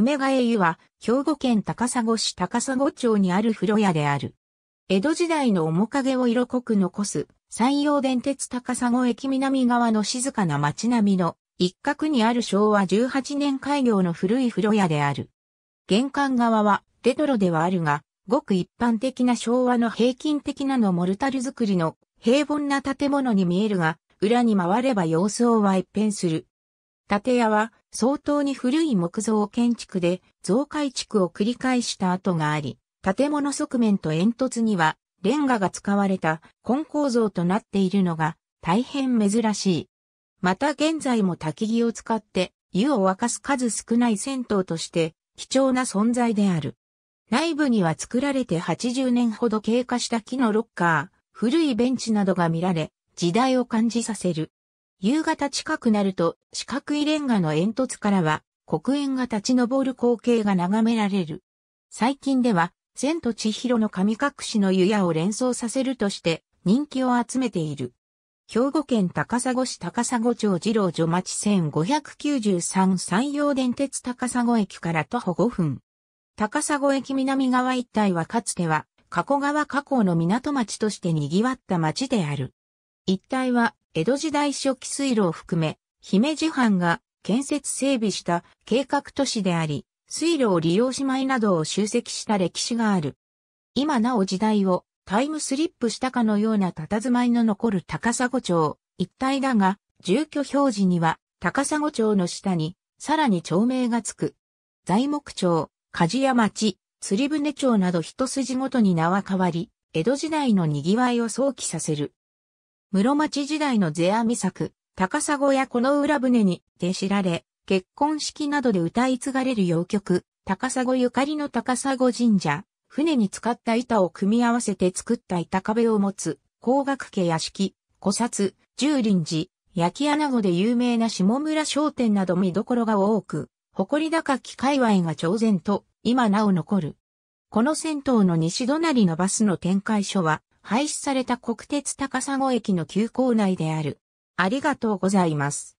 梅ヶ江湯は、兵庫県高砂市高砂町にある風呂屋である。江戸時代の面影を色濃く残す、山陽電鉄高砂駅南側の静かな街並みの一角にある昭和18年開業の古い風呂屋である。玄関側はレトロではあるが、ごく一般的な昭和の平均的なのモルタル作りの平凡な建物に見えるが、裏に回れば様相は一変する。建屋は相当に古い木造建築で増改築を繰り返した跡があり、建物側面と煙突にはレンガが使われた根構造となっているのが大変珍しい。また現在も焚き木を使って湯を沸かす数少ない銭湯として貴重な存在である。内部には作られて80年ほど経過した木のロッカー、古いベンチなどが見られ、時代を感じさせる。夕方近くなると四角いレンガの煙突からは黒煙が立ち上る光景が眺められる。最近では、千と千尋の神隠しの湯屋を連想させるとして人気を集めている。兵庫県高砂市高砂町二郎女町線593山陽電鉄高砂駅から徒歩5分。高砂駅南側一帯はかつては、加古川河口の港町として賑わった町である。一帯は江戸時代初期水路を含め、姫路藩が建設整備した計画都市であり、水路を利用しまいなどを集積した歴史がある。今なお時代をタイムスリップしたかのような佇まいの残る高砂町一帯だが、住居表示には高砂町の下にさらに町名がつく。材木町、鍛冶屋町、釣船町など一筋ごとに名は変わり、江戸時代の賑わいを想起させる。室町時代の世阿弥作、高砂やこの裏船にで知られ、結婚式などで歌い継がれる洋曲、高砂ゆかりの高砂神社、船に使った板を組み合わせて作った板壁を持つ、光学家屋敷、古刹、十輪寺、焼き穴子で有名な下村商店など見どころが多く、誇り高き界隈が朝鮮と今なお残る。この銭湯の西隣のバスの展開所は、廃止された国鉄高砂駅の急行内である。ありがとうございます。